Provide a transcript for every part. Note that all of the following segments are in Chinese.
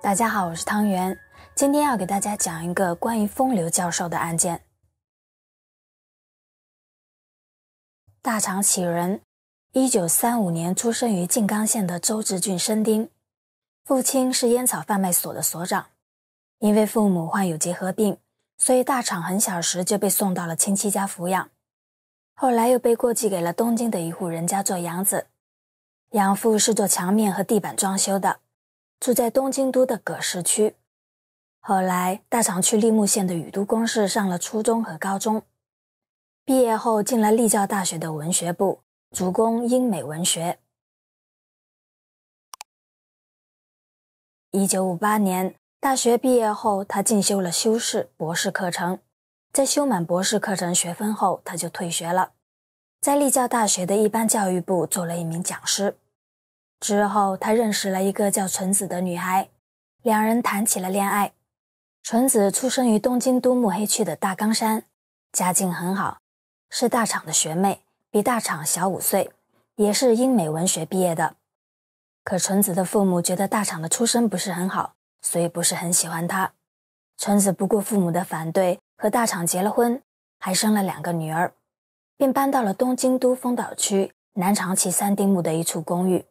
大家好，我是汤圆，今天要给大家讲一个关于风流教授的案件。大厂启人，一九三五年出生于静冈县的周志俊生丁，父亲是烟草贩卖所的所长。因为父母患有结核病，所以大厂很小时就被送到了亲戚家抚养，后来又被过继给了东京的一户人家做养子，养父是做墙面和地板装修的。住在东京都的葛饰区，后来大长去立木县的宇都宫市上了初中和高中，毕业后进了立教大学的文学部，主攻英美文学。一九五八年大学毕业后，他进修了修士、博士课程，在修满博士课程学分后，他就退学了，在立教大学的一般教育部做了一名讲师。之后，他认识了一个叫纯子的女孩，两人谈起了恋爱。纯子出生于东京都目黑区的大冈山，家境很好，是大厂的学妹，比大厂小五岁，也是英美文学毕业的。可纯子的父母觉得大厂的出身不是很好，所以不是很喜欢他。纯子不顾父母的反对，和大厂结了婚，还生了两个女儿，便搬到了东京都丰岛区南长崎三丁目的一处公寓。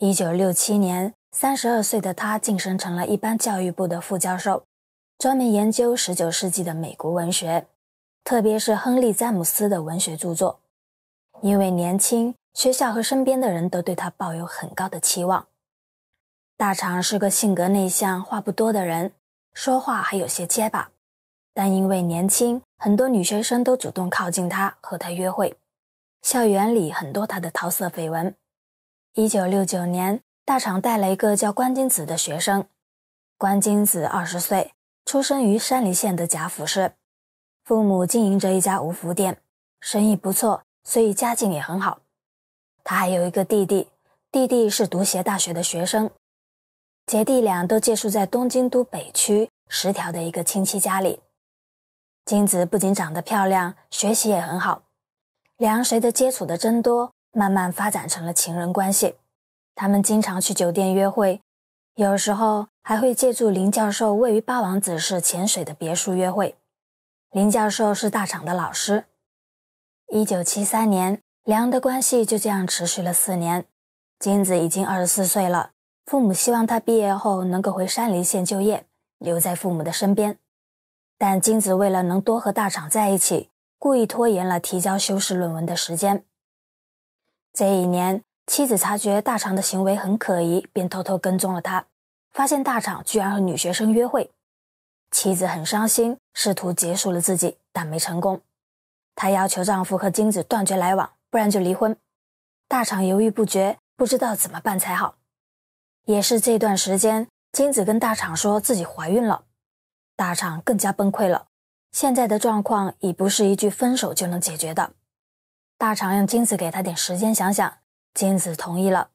一九六七年，三十二岁的他晋升成了一般教育部的副教授，专门研究十九世纪的美国文学，特别是亨利·詹姆斯的文学著作。因为年轻，学校和身边的人都对他抱有很高的期望。大常是个性格内向、话不多的人，说话还有些结巴，但因为年轻，很多女学生都主动靠近他和他约会，校园里很多他的桃色绯闻。一九六九年，大厂带了一个叫关金子的学生。关金子二十岁，出生于山梨县的贾府市，父母经营着一家五福店，生意不错，所以家境也很好。他还有一个弟弟，弟弟是读协大学的学生，姐弟俩都借宿在东京都北区十条的一个亲戚家里。金子不仅长得漂亮，学习也很好，两人随着接触的增多。慢慢发展成了情人关系，他们经常去酒店约会，有时候还会借助林教授位于八王子市浅水的别墅约会。林教授是大厂的老师。一九七三年，两人的关系就这样持续了四年。金子已经二十四岁了，父母希望他毕业后能够回山梨县就业，留在父母的身边。但金子为了能多和大厂在一起，故意拖延了提交修士论文的时间。这一年，妻子察觉大厂的行为很可疑，便偷偷跟踪了他，发现大厂居然和女学生约会。妻子很伤心，试图结束了自己，但没成功。她要求丈夫和金子断绝来往，不然就离婚。大厂犹豫不决，不知道怎么办才好。也是这段时间，金子跟大厂说自己怀孕了，大厂更加崩溃了。现在的状况已不是一句分手就能解决的。大厂让金子给他点时间想想，金子同意了，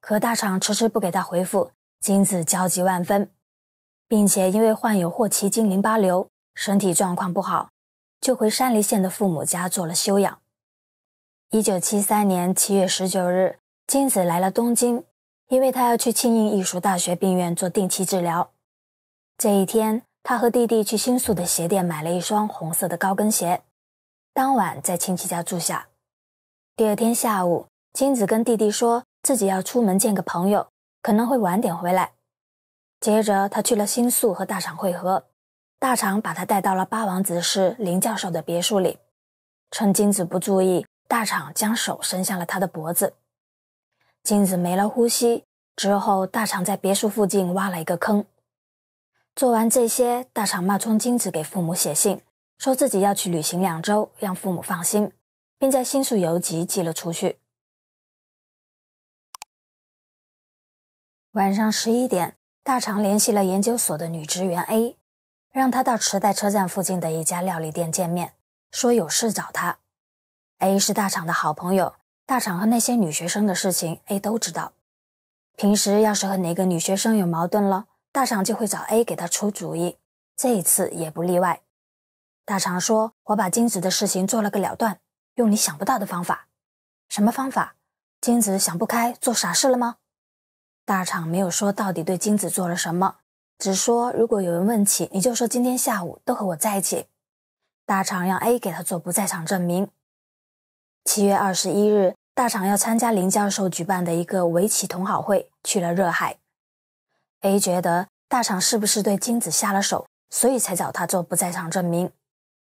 可大厂迟迟不给他回复，金子焦急万分，并且因为患有霍奇金淋巴瘤，身体状况不好，就回山梨县的父母家做了休养。一九七三年七月十九日，金子来了东京，因为他要去庆应艺术大学病院做定期治疗。这一天，他和弟弟去新宿的鞋店买了一双红色的高跟鞋，当晚在亲戚家住下。第二天下午，金子跟弟弟说自己要出门见个朋友，可能会晚点回来。接着，他去了新宿和大厂会合，大厂把他带到了八王子市林教授的别墅里。趁金子不注意，大厂将手伸向了他的脖子。金子没了呼吸之后，大厂在别墅附近挖了一个坑。做完这些，大厂冒充金子给父母写信，说自己要去旅行两周，让父母放心。并在新宿邮局寄了出去。晚上十一点，大厂联系了研究所的女职员 A，让她到池袋车站附近的一家料理店见面，说有事找她。A 是大厂的好朋友，大厂和那些女学生的事情 A 都知道。平时要是和哪个女学生有矛盾了，大厂就会找 A 给他出主意，这一次也不例外。大厂说：“我把金子的事情做了个了断。”用你想不到的方法，什么方法？金子想不开做傻事了吗？大厂没有说到底对金子做了什么，只说如果有人问起，你就说今天下午都和我在一起。大厂让 A 给他做不在场证明。七月二十一日，大厂要参加林教授举办的一个围棋同好会，去了热海。A 觉得大厂是不是对金子下了手，所以才找他做不在场证明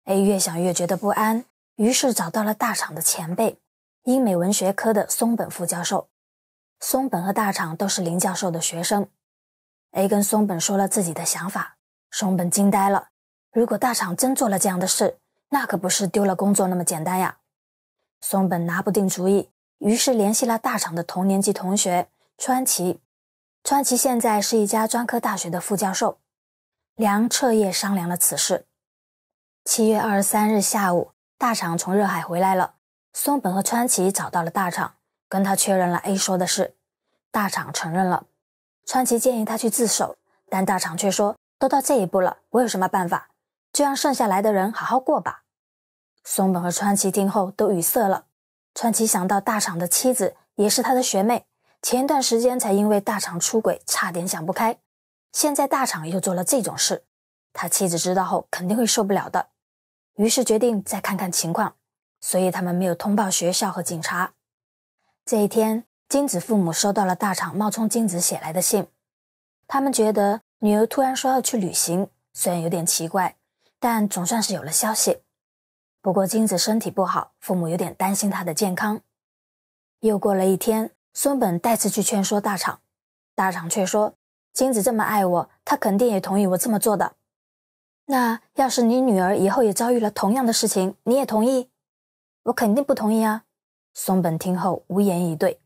？A 越想越觉得不安。于是找到了大厂的前辈，英美文学科的松本副教授。松本和大厂都是林教授的学生。A 跟松本说了自己的想法，松本惊呆了。如果大厂真做了这样的事，那可不是丢了工作那么简单呀。松本拿不定主意，于是联系了大厂的同年级同学川崎。川崎现在是一家专科大学的副教授。两彻夜商量了此事。七月二十三日下午。大厂从热海回来了，松本和川崎找到了大厂，跟他确认了 A 说的事。大厂承认了，川崎建议他去自首，但大厂却说：“都到这一步了，我有什么办法？就让剩下来的人好好过吧。”松本和川崎听后都语塞了。川崎想到大厂的妻子也是他的学妹，前一段时间才因为大厂出轨差点想不开，现在大厂又做了这种事，他妻子知道后肯定会受不了的。于是决定再看看情况，所以他们没有通报学校和警察。这一天，金子父母收到了大厂冒充金子写来的信，他们觉得女儿突然说要去旅行，虽然有点奇怪，但总算是有了消息。不过金子身体不好，父母有点担心她的健康。又过了一天，松本再次去劝说大厂，大厂却说：“金子这么爱我，她肯定也同意我这么做的。”那要是你女儿以后也遭遇了同样的事情，你也同意？我肯定不同意啊！松本听后无言以对。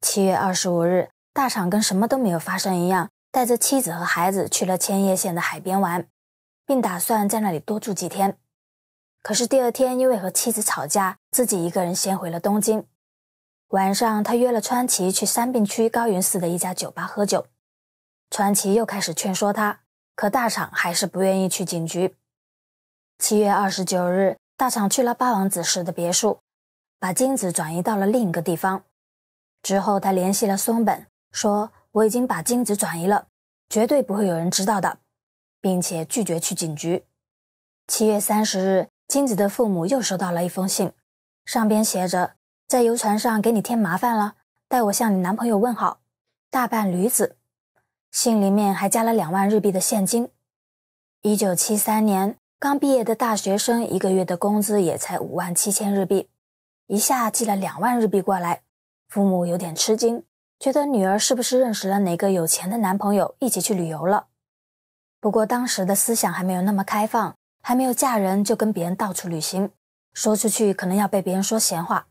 七月二十五日，大厂跟什么都没有发生一样，带着妻子和孩子去了千叶县的海边玩，并打算在那里多住几天。可是第二天因为和妻子吵架，自己一个人先回了东京。晚上，他约了川崎去山滨区高原寺的一家酒吧喝酒，川崎又开始劝说他。可大厂还是不愿意去警局。七月二十九日，大厂去了八王子市的别墅，把金子转移到了另一个地方。之后，他联系了松本，说：“我已经把金子转移了，绝对不会有人知道的，并且拒绝去警局。”七月三十日，金子的父母又收到了一封信，上边写着：“在游船上给你添麻烦了，代我向你男朋友问好，大半驴子。”信里面还加了两万日币的现金。一九七三年刚毕业的大学生，一个月的工资也才五万七千日币，一下寄了两万日币过来，父母有点吃惊，觉得女儿是不是认识了哪个有钱的男朋友一起去旅游了？不过当时的思想还没有那么开放，还没有嫁人就跟别人到处旅行，说出去可能要被别人说闲话，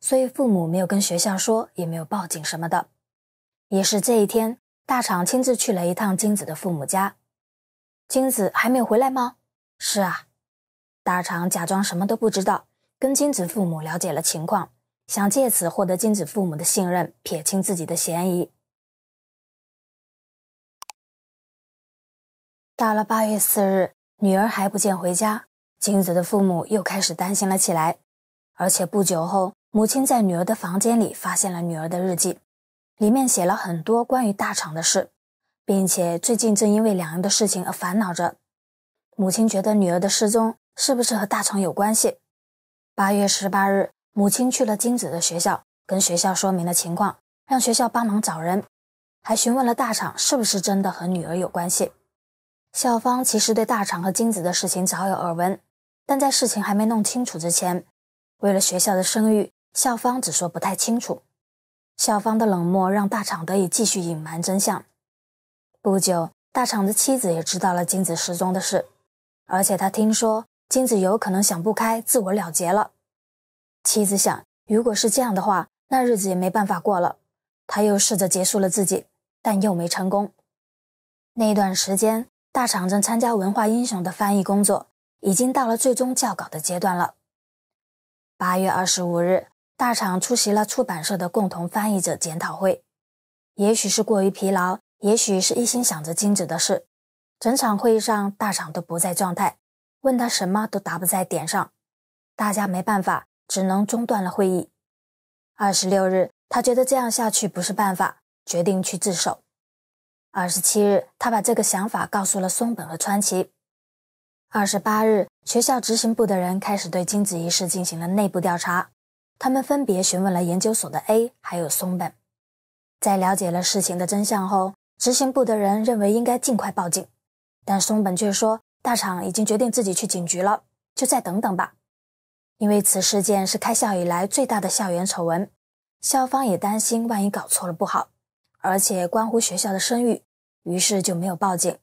所以父母没有跟学校说，也没有报警什么的。也是这一天。大厂亲自去了一趟金子的父母家，金子还没有回来吗？是啊，大厂假装什么都不知道，跟金子父母了解了情况，想借此获得金子父母的信任，撇清自己的嫌疑。到了八月四日，女儿还不见回家，金子的父母又开始担心了起来，而且不久后，母亲在女儿的房间里发现了女儿的日记。里面写了很多关于大厂的事，并且最近正因为两人的事情而烦恼着。母亲觉得女儿的失踪是不是和大厂有关系？八月十八日，母亲去了金子的学校，跟学校说明了情况，让学校帮忙找人，还询问了大厂是不是真的和女儿有关系。校方其实对大厂和金子的事情早有耳闻，但在事情还没弄清楚之前，为了学校的声誉，校方只说不太清楚。校方的冷漠让大厂得以继续隐瞒真相。不久，大厂的妻子也知道了金子失踪的事，而且他听说金子有可能想不开，自我了结了。妻子想，如果是这样的话，那日子也没办法过了。他又试着结束了自己，但又没成功。那一段时间，大厂正参加《文化英雄》的翻译工作，已经到了最终校稿的阶段了。八月二十五日。大厂出席了出版社的共同翻译者检讨会，也许是过于疲劳，也许是一心想着金子的事，整场会议上大厂都不在状态，问他什么都答不在点上，大家没办法，只能中断了会议。二十六日，他觉得这样下去不是办法，决定去自首。二十七日，他把这个想法告诉了松本和川崎。二十八日，学校执行部的人开始对金子一事进行了内部调查。他们分别询问了研究所的 A 还有松本，在了解了事情的真相后，执行部的人认为应该尽快报警，但松本却说大厂已经决定自己去警局了，就再等等吧。因为此事件是开校以来最大的校园丑闻，校方也担心万一搞错了不好，而且关乎学校的声誉，于是就没有报警。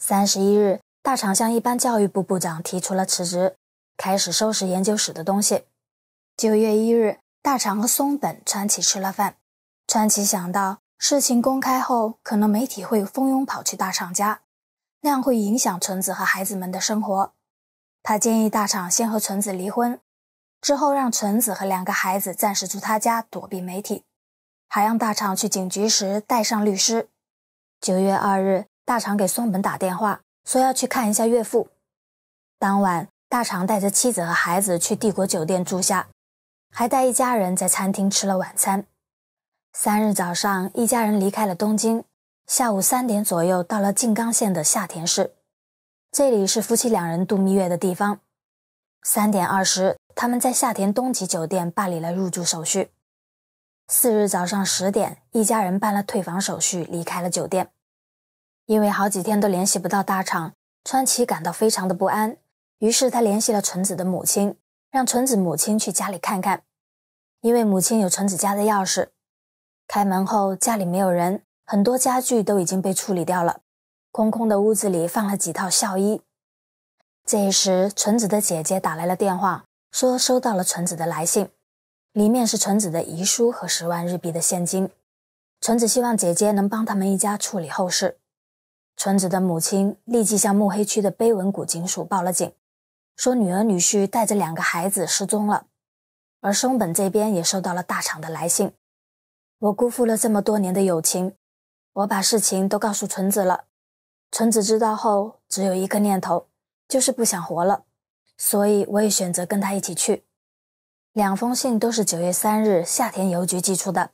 三十一日，大厂向一般教育部部长提出了辞职，开始收拾研究室的东西。九月一日，大厂和松本川崎吃了饭。川崎想到事情公开后，可能媒体会蜂拥跑去大厂家，那样会影响纯子和孩子们的生活。他建议大厂先和纯子离婚，之后让纯子和两个孩子暂时住他家躲避媒体，还让大厂去警局时带上律师。九月二日，大厂给松本打电话说要去看一下岳父。当晚，大厂带着妻子和孩子去帝国酒店住下。还带一家人在餐厅吃了晚餐。三日早上，一家人离开了东京，下午三点左右到了静冈县的下田市，这里是夫妻两人度蜜月的地方。三点二十，他们在下田东极酒店办理了入住手续。四日早上十点，一家人办了退房手续，离开了酒店。因为好几天都联系不到大厂川崎，感到非常的不安，于是他联系了纯子的母亲。让纯子母亲去家里看看，因为母亲有纯子家的钥匙。开门后，家里没有人，很多家具都已经被处理掉了，空空的屋子里放了几套校衣。这时，纯子的姐姐打来了电话，说收到了纯子的来信，里面是纯子的遗书和十万日币的现金。纯子希望姐姐能帮他们一家处理后事。纯子的母亲立即向目黑区的碑文谷警署报了警。说女儿女婿带着两个孩子失踪了，而松本这边也收到了大厂的来信。我辜负了这么多年的友情，我把事情都告诉纯子了。纯子知道后只有一个念头，就是不想活了，所以我也选择跟他一起去。两封信都是九月三日夏天邮局寄出的。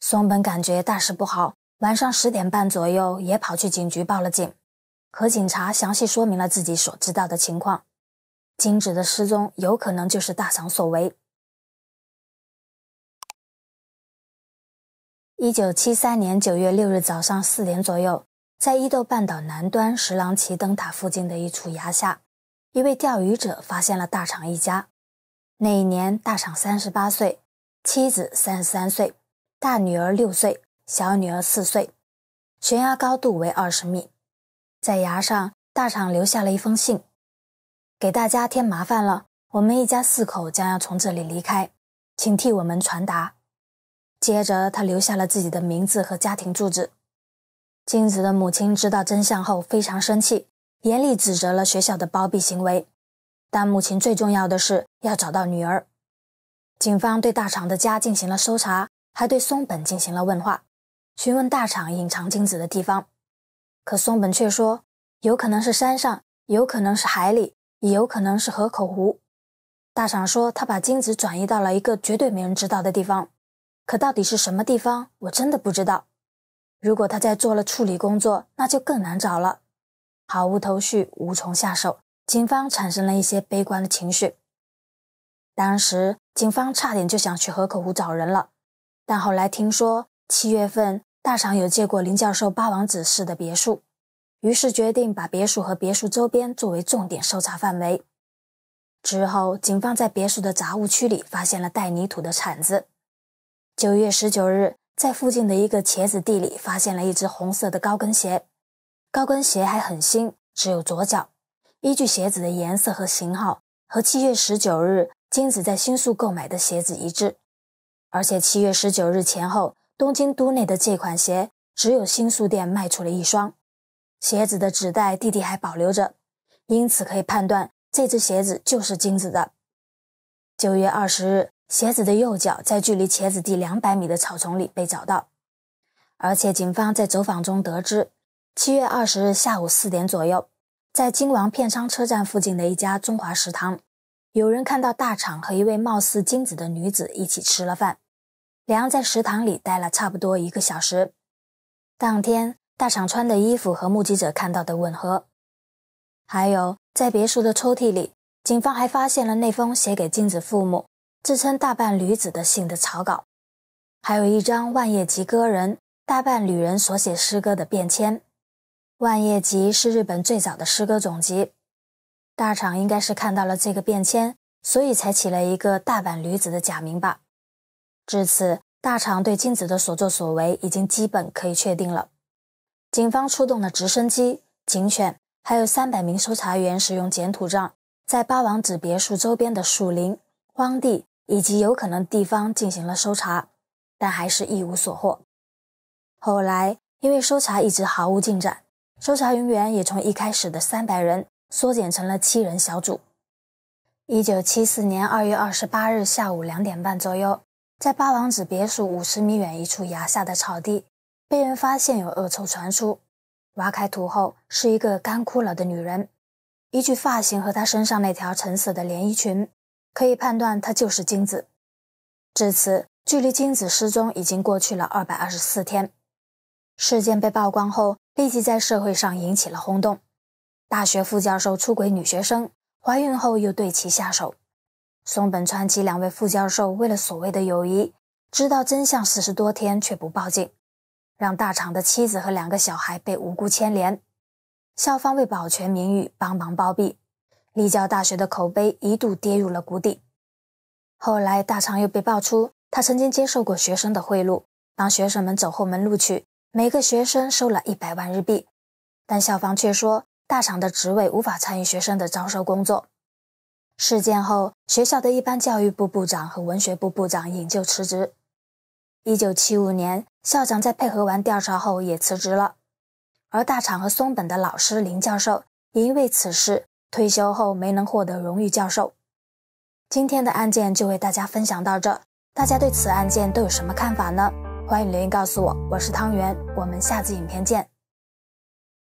松本感觉大事不好，晚上十点半左右也跑去警局报了警。可警察详细说明了自己所知道的情况。金子的失踪有可能就是大厂所为。一九七三年九月六日早上四点左右，在伊豆半岛南端十郎崎灯塔附近的一处崖下，一位钓鱼者发现了大厂一家。那一年，大厂三十八岁，妻子三十三岁，大女儿六岁，小女儿四岁。悬崖高度为二十米，在崖上，大厂留下了一封信。给大家添麻烦了，我们一家四口将要从这里离开，请替我们传达。接着，他留下了自己的名字和家庭住址。金子的母亲知道真相后非常生气，严厉指责了学校的包庇行为。但母亲最重要的是要找到女儿。警方对大厂的家进行了搜查，还对松本进行了问话，询问大厂隐藏金子的地方。可松本却说，有可能是山上，有可能是海里。也有可能是河口湖。大场说，他把精子转移到了一个绝对没人知道的地方，可到底是什么地方，我真的不知道。如果他在做了处理工作，那就更难找了。毫无头绪，无从下手，警方产生了一些悲观的情绪。当时警方差点就想去河口湖找人了，但后来听说七月份大厂有借过林教授八王子室的别墅。于是决定把别墅和别墅周边作为重点搜查范围。之后，警方在别墅的杂物区里发现了带泥土的铲子。九月十九日，在附近的一个茄子地里发现了一只红色的高跟鞋，高跟鞋还很新，只有左脚。依据鞋子的颜色和型号，和七月十九日金子在新宿购买的鞋子一致，而且七月十九日前后，东京都内的这款鞋只有新宿店卖出了一双。鞋子的纸袋，弟弟还保留着，因此可以判断这只鞋子就是金子的。九月二十日，鞋子的右脚在距离茄子地两百米的草丛里被找到，而且警方在走访中得知，七月二十日下午四点左右，在金王片仓车站附近的一家中华食堂，有人看到大厂和一位貌似金子的女子一起吃了饭，两人在食堂里待了差不多一个小时。当天。大场穿的衣服和目击者看到的吻合，还有在别墅的抽屉里，警方还发现了那封写给静子父母、自称大半女子的信的草稿，还有一张万叶集歌人大半旅人所写诗歌的便签。万叶集是日本最早的诗歌总集，大厂应该是看到了这个便签，所以才起了一个大阪女子的假名吧。至此，大厂对金子的所作所为已经基本可以确定了。警方出动了直升机、警犬，还有三百名搜查员，使用捡土杖，在八王子别墅周边的树林、荒地以及有可能地方进行了搜查，但还是一无所获。后来因为搜查一直毫无进展，搜查人员也从一开始的三百人缩减成了七人小组。一九七四年二月二十八日下午两点半左右，在八王子别墅五十米远一处崖下的草地。被人发现有恶臭传出，挖开土后是一个干枯了的女人，依据发型和她身上那条橙色的连衣裙，可以判断她就是金子。至此，距离金子失踪已经过去了二百二十四天。事件被曝光后，立即在社会上引起了轰动。大学副教授出轨女学生，怀孕后又对其下手。松本川崎两位副教授为了所谓的友谊，知道真相四十多天却不报警。让大厂的妻子和两个小孩被无辜牵连，校方为保全名誉，帮忙包庇，立教大学的口碑一度跌入了谷底。后来，大厂又被爆出他曾经接受过学生的贿赂，帮学生们走后门录取，每个学生收了一百万日币。但校方却说大厂的职位无法参与学生的招收工作。事件后，学校的一般教育部部长和文学部部长引咎辞职。一九七五年。校长在配合完调查后也辞职了，而大厂和松本的老师林教授也因为此事退休后没能获得荣誉教授。今天的案件就为大家分享到这，大家对此案件都有什么看法呢？欢迎留言告诉我。我是汤圆，我们下次影片见。